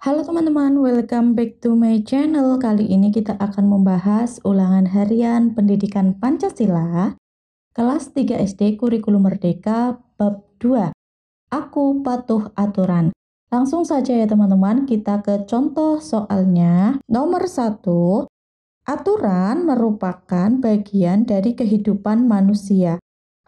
Halo teman-teman, welcome back to my channel. Kali ini kita akan membahas ulangan harian pendidikan Pancasila, kelas 3 SD Kurikulum Merdeka, bab 2. Aku patuh aturan. Langsung saja ya teman-teman, kita ke contoh soalnya. Nomor 1, aturan merupakan bagian dari kehidupan manusia.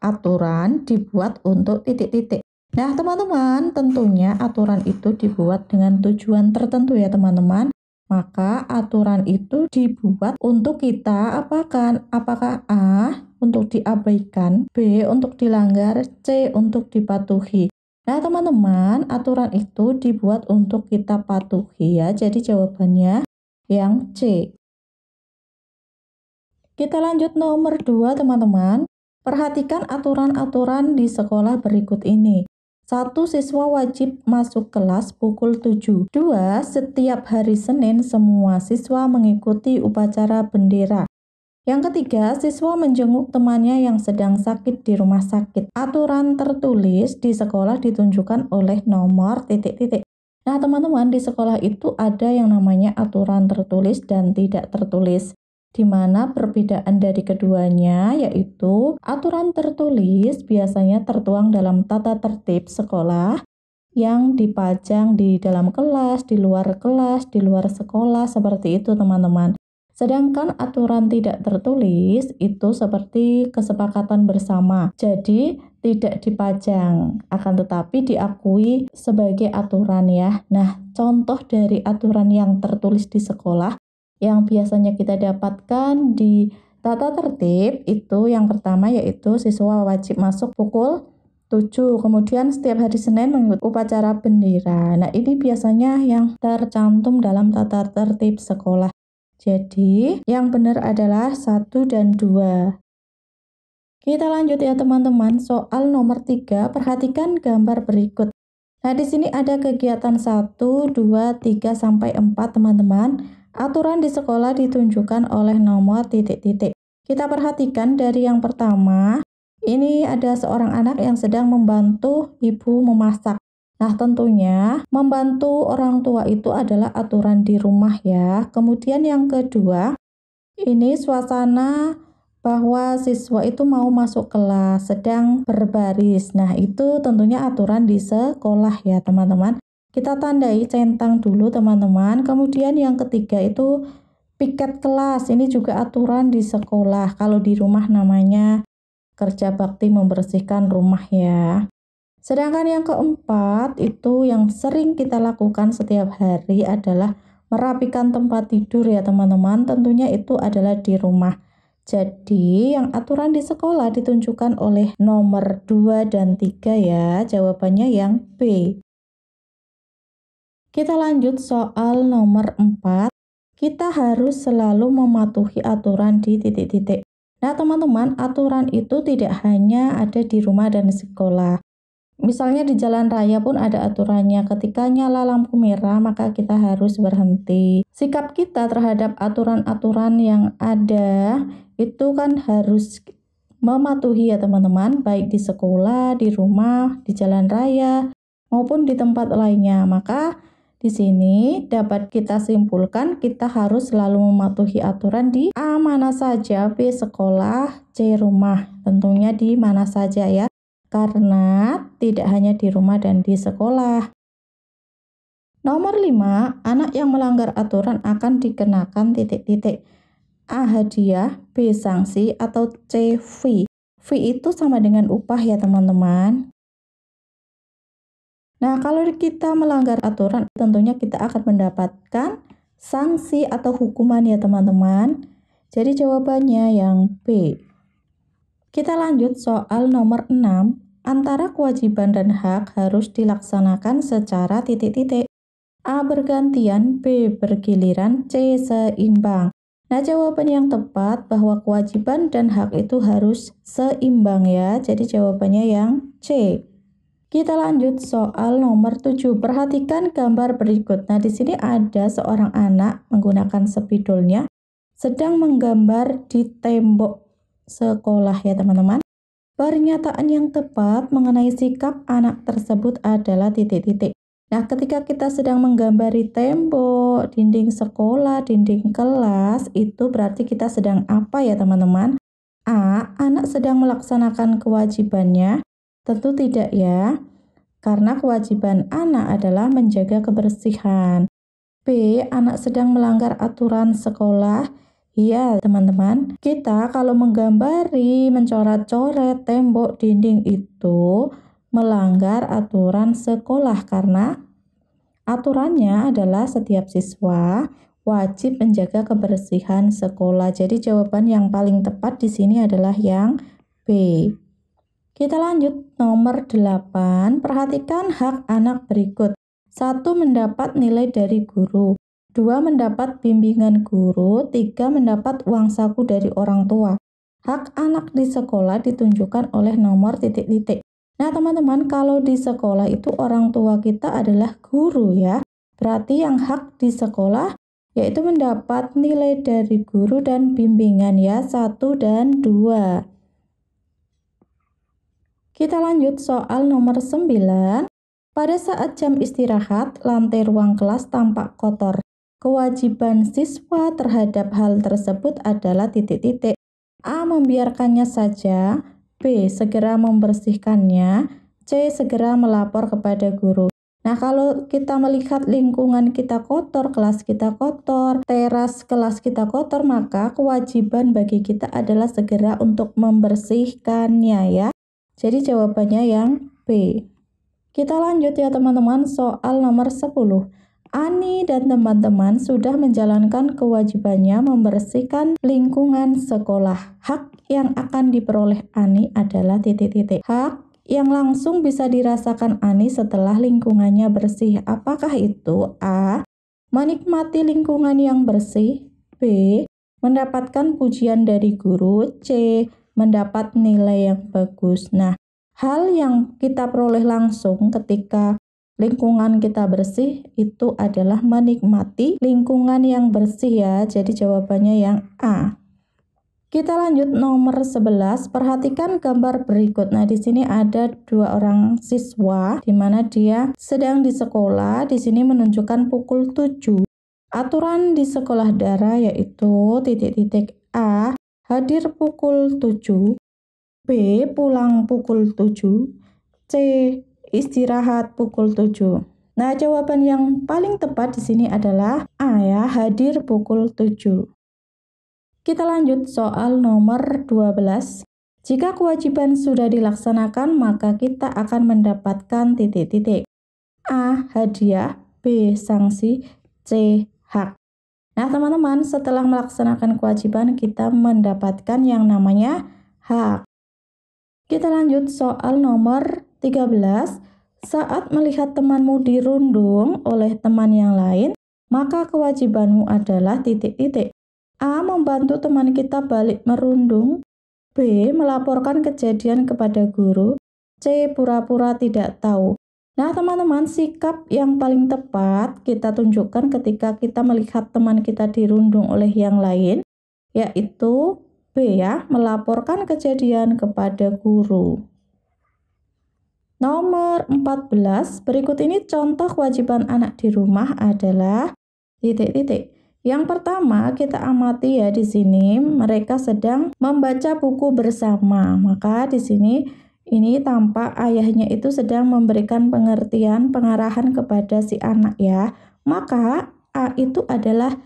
Aturan dibuat untuk titik-titik. Nah, teman-teman, tentunya aturan itu dibuat dengan tujuan tertentu ya, teman-teman. Maka aturan itu dibuat untuk kita apakan? Apakah A untuk diabaikan, B untuk dilanggar, C untuk dipatuhi. Nah, teman-teman, aturan itu dibuat untuk kita patuhi ya. Jadi jawabannya yang C. Kita lanjut nomor 2, teman-teman. Perhatikan aturan-aturan di sekolah berikut ini. Satu siswa wajib masuk kelas pukul 7. Dua, setiap hari Senin semua siswa mengikuti upacara bendera. Yang ketiga, siswa menjenguk temannya yang sedang sakit di rumah sakit. Aturan tertulis di sekolah ditunjukkan oleh nomor titik-titik. Nah, teman-teman, di sekolah itu ada yang namanya aturan tertulis dan tidak tertulis di mana perbedaan dari keduanya yaitu aturan tertulis biasanya tertuang dalam tata tertib sekolah yang dipajang di dalam kelas, di luar kelas, di luar sekolah seperti itu teman-teman. Sedangkan aturan tidak tertulis itu seperti kesepakatan bersama. Jadi tidak dipajang, akan tetapi diakui sebagai aturan ya. Nah, contoh dari aturan yang tertulis di sekolah yang biasanya kita dapatkan di tata tertib itu yang pertama yaitu siswa wajib masuk pukul 7. Kemudian setiap hari Senin mengikuti upacara bendera. Nah, ini biasanya yang tercantum dalam tata tertib sekolah. Jadi, yang benar adalah 1 dan 2. Kita lanjut ya teman-teman, soal nomor 3, perhatikan gambar berikut. Nah, di sini ada kegiatan 1, 2, 3, sampai 4 teman-teman. Aturan di sekolah ditunjukkan oleh nomor titik-titik. Kita perhatikan dari yang pertama, ini ada seorang anak yang sedang membantu ibu memasak. Nah, tentunya membantu orang tua itu adalah aturan di rumah ya. Kemudian yang kedua, ini suasana bahwa siswa itu mau masuk kelas sedang berbaris. Nah, itu tentunya aturan di sekolah ya, teman-teman. Kita tandai centang dulu teman-teman. Kemudian yang ketiga itu piket kelas. Ini juga aturan di sekolah. Kalau di rumah namanya kerja bakti membersihkan rumah ya. Sedangkan yang keempat itu yang sering kita lakukan setiap hari adalah merapikan tempat tidur ya teman-teman. Tentunya itu adalah di rumah. Jadi yang aturan di sekolah ditunjukkan oleh nomor 2 dan 3 ya. Jawabannya yang B. Kita lanjut soal nomor 4. Kita harus selalu mematuhi aturan di titik-titik. Nah, teman-teman, aturan itu tidak hanya ada di rumah dan sekolah. Misalnya di jalan raya pun ada aturannya. Ketika nyala lampu merah, maka kita harus berhenti. Sikap kita terhadap aturan-aturan yang ada itu kan harus mematuhi ya teman-teman, baik di sekolah, di rumah, di jalan raya, maupun di tempat lainnya. Maka di sini dapat kita simpulkan kita harus selalu mematuhi aturan di A mana saja, B sekolah, C rumah. Tentunya di mana saja ya. Karena tidak hanya di rumah dan di sekolah. Nomor 5, anak yang melanggar aturan akan dikenakan titik-titik. A hadiah, B sanksi atau C fee. Fee itu sama dengan upah ya teman-teman. Nah, kalau kita melanggar aturan, tentunya kita akan mendapatkan sanksi atau hukuman ya teman-teman. Jadi jawabannya yang B. Kita lanjut soal nomor 6. Antara kewajiban dan hak harus dilaksanakan secara titik-titik. A bergantian, B bergiliran, C seimbang. Nah, jawaban yang tepat bahwa kewajiban dan hak itu harus seimbang ya. Jadi jawabannya yang C. Kita lanjut soal nomor 7. Perhatikan gambar berikut. Nah, di sini ada seorang anak menggunakan spidolnya sedang menggambar di tembok sekolah ya, teman-teman. Pernyataan yang tepat mengenai sikap anak tersebut adalah titik-titik. Nah, ketika kita sedang menggambar di tembok, dinding sekolah, dinding kelas, itu berarti kita sedang apa ya, teman-teman? A. Anak sedang melaksanakan kewajibannya. Tentu tidak ya, karena kewajiban anak adalah menjaga kebersihan. B. Anak sedang melanggar aturan sekolah. Ya, teman-teman, kita kalau menggambari, mencoret-coret tembok dinding itu melanggar aturan sekolah karena aturannya adalah setiap siswa wajib menjaga kebersihan sekolah. Jadi jawaban yang paling tepat di sini adalah yang B. Kita lanjut nomor 8. Perhatikan hak anak berikut. 1. Mendapat nilai dari guru. 2. Mendapat bimbingan guru. 3. Mendapat uang saku dari orang tua. Hak anak di sekolah ditunjukkan oleh nomor titik-titik. Nah, teman-teman, kalau di sekolah itu orang tua kita adalah guru ya. Berarti yang hak di sekolah yaitu mendapat nilai dari guru dan bimbingan ya, 1 dan 2. Kita lanjut soal nomor 9. Pada saat jam istirahat, lantai ruang kelas tampak kotor. Kewajiban siswa terhadap hal tersebut adalah titik-titik. A. Membiarkannya saja. B. Segera membersihkannya. C. Segera melapor kepada guru. Nah, kalau kita melihat lingkungan kita kotor, kelas kita kotor, teras kelas kita kotor, maka kewajiban bagi kita adalah segera untuk membersihkannya ya. Jadi jawabannya yang B. Kita lanjut ya teman-teman soal nomor 10. Ani dan teman-teman sudah menjalankan kewajibannya membersihkan lingkungan sekolah. Hak yang akan diperoleh Ani adalah titik-titik. Hak yang langsung bisa dirasakan Ani setelah lingkungannya bersih. Apakah itu A. Menikmati lingkungan yang bersih B. Mendapatkan pujian dari guru C mendapat nilai yang bagus. Nah, hal yang kita peroleh langsung ketika lingkungan kita bersih itu adalah menikmati lingkungan yang bersih ya. Jadi jawabannya yang A. Kita lanjut nomor 11. Perhatikan gambar berikut. Nah, di sini ada dua orang siswa di mana dia sedang di sekolah. Di sini menunjukkan pukul 7. Aturan di sekolah darah yaitu titik-titik A hadir pukul 7, B pulang pukul 7, C istirahat pukul 7. Nah, jawaban yang paling tepat di sini adalah A ya, hadir pukul 7. Kita lanjut soal nomor 12. Jika kewajiban sudah dilaksanakan, maka kita akan mendapatkan titik-titik. A. Hadiah B. Sanksi C. Hak Nah, teman-teman, setelah melaksanakan kewajiban, kita mendapatkan yang namanya hak. Kita lanjut soal nomor 13. Saat melihat temanmu dirundung oleh teman yang lain, maka kewajibanmu adalah titik-titik. A. Membantu teman kita balik merundung. B. Melaporkan kejadian kepada guru. C. Pura-pura tidak tahu. Nah, teman-teman, sikap yang paling tepat kita tunjukkan ketika kita melihat teman kita dirundung oleh yang lain, yaitu B ya, melaporkan kejadian kepada guru. Nomor 14, berikut ini contoh kewajiban anak di rumah adalah titik-titik. Yang pertama, kita amati ya di sini mereka sedang membaca buku bersama. Maka di sini ini tampak ayahnya itu sedang memberikan pengertian, pengarahan kepada si anak ya. Maka A itu adalah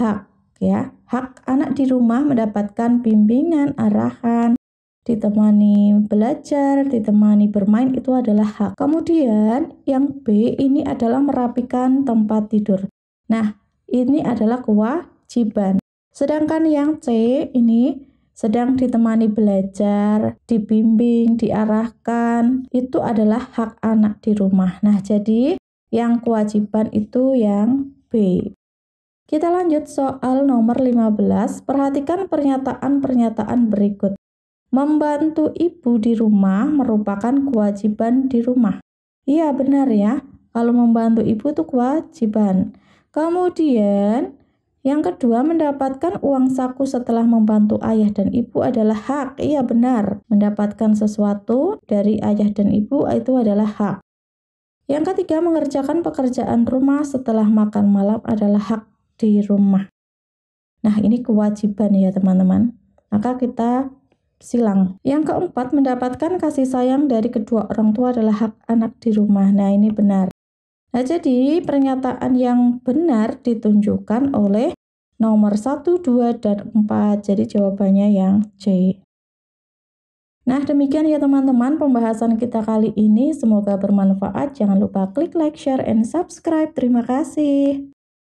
hak ya. Hak anak di rumah mendapatkan bimbingan, arahan, ditemani belajar, ditemani bermain itu adalah hak. Kemudian yang B ini adalah merapikan tempat tidur. Nah, ini adalah kewajiban. Sedangkan yang C ini sedang ditemani belajar, dibimbing, diarahkan, itu adalah hak anak di rumah. Nah, jadi yang kewajiban itu yang B. Kita lanjut soal nomor 15. Perhatikan pernyataan-pernyataan berikut. Membantu ibu di rumah merupakan kewajiban di rumah. Iya, benar ya. Kalau membantu ibu itu kewajiban. Kemudian, yang kedua, mendapatkan uang saku setelah membantu ayah dan ibu adalah hak. Iya benar, mendapatkan sesuatu dari ayah dan ibu ah, itu adalah hak. Yang ketiga, mengerjakan pekerjaan rumah setelah makan malam adalah hak di rumah. Nah, ini kewajiban ya teman-teman. Maka kita silang. Yang keempat, mendapatkan kasih sayang dari kedua orang tua adalah hak anak di rumah. Nah, ini benar. Nah, jadi pernyataan yang benar ditunjukkan oleh nomor 1, 2, dan 4. Jadi jawabannya yang C. Nah, demikian ya teman-teman pembahasan kita kali ini. Semoga bermanfaat. Jangan lupa klik like, share, and subscribe. Terima kasih.